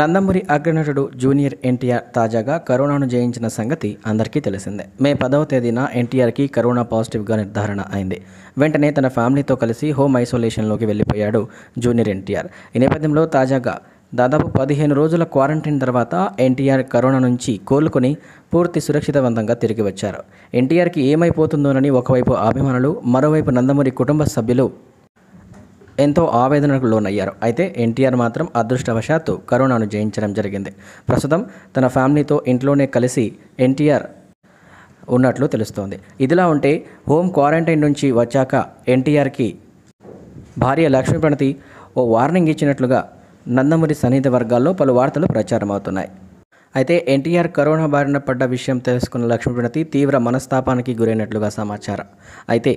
Nandamuri అగ్రనటుడు junior NTR తాజాగా కరోనాను జయించిన సంగతి అందరికీ తెలిసిందే మే పదవ తేదీన ఎన్టీఆర్కి కరోనా పాజిటివ్గా నిర్ధారణ అయింది వెంటనే తన ఫ్యామిలీతో కలిసి హోమ్ ఐసోలేషన్లోకి వెళ్ళిపోయాడు జూనియర్ ఎన్టీఆర్ ఈ నేపథ్యంలో తాజాగా దాదాపు పదిహేను రోజుల క్వారంటైన్ తర్వాత ఎన్టీఆర్ కరోనా నుంచి కోలుకొని పూర్తి సురక్షితవంతంగా తిరిగి వచ్చారు ఎన్టీఆర్కి ఏమైపోతుందోనని ఒకవైపు అభిమానులు మరోవైపు నందమూరి కుటుంబ సభ్యులు ఎంతో ఆవేదనకు లోనయ్యారు అయితే ఎన్టీఆర్ మాత్రం అదృష్టవశాత్తు కరోనాను జయించడం జరిగింది ప్రస్తుతం తన ఫ్యామిలీతో ఇంట్లోనే కలిసి ఎన్టీఆర్ ఉన్నట్లు తెలుస్తోంది ఇదిలా ఉంటే హోమ్ క్వారంటైన్ నుంచి వచ్చాక ఎన్టీఆర్కి భార్య లక్ష్మీప్రణతి ఓ వార్నింగ్ ఇచ్చినట్లుగా నందమూరి సన్నిహిత వర్గాల్లో పలు వార్తలు ప్రచారం అవుతున్నాయి అయితే ఎన్టీఆర్ కరోనా బారిన పడ్డ విషయం తెలుసుకున్న లక్ష్మీప్రణతి తీవ్ర మనస్తాపానికి గురైనట్లుగా సమాచారం అయితే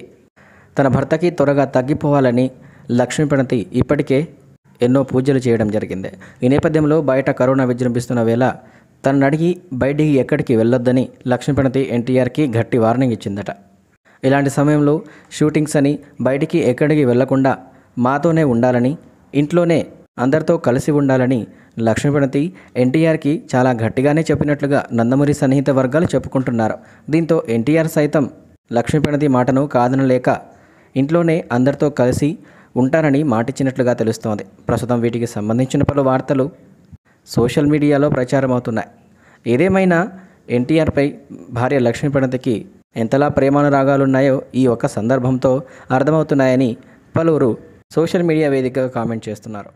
తన భర్తకి త్వరగా తగ్గిపోవాలని లక్ష్మీ ప్రణతి ఇప్పటికే ఎన్నో పూజలు చేయడం జరిగింది ఈ నేపథ్యంలో బయట కరోనా విజృంభిస్తున్న వేళ తనను అడిగి బయటికి ఎక్కడికి వెళ్ళొద్దని ప్రణతి ఎన్టీఆర్కి గట్టి వార్నింగ్ ఇచ్చిందట ఇలాంటి సమయంలో షూటింగ్స్ అని బయటికి ఎక్కడికి వెళ్లకుండా మాతోనే ఉండాలని ఇంట్లోనే అందరితో కలిసి ఉండాలని లక్ష్మీపణతి ఎన్టీఆర్కి చాలా గట్టిగానే చెప్పినట్లుగా నందమూరి సన్నిహిత వర్గాలు చెప్పుకుంటున్నారు దీంతో ఎన్టీఆర్ సైతం లక్ష్మీపణతి మాటను కాదనలేక ఇంట్లోనే అందరితో కలిసి ఉంటారని మాటిచ్చినట్లుగా తెలుస్తోంది ప్రస్తుతం వీటికి సంబంధించిన పలు వార్తలు సోషల్ మీడియాలో ప్రచారం అవుతున్నాయి ఏదేమైనా ఎన్టీఆర్పై భార్య లక్ష్మీపణతికి ఎంతలా ప్రేమానురాగాలున్నాయో ఈ ఒక్క సందర్భంతో అర్థమవుతున్నాయని పలువురు సోషల్ మీడియా వేదికగా కామెంట్ చేస్తున్నారు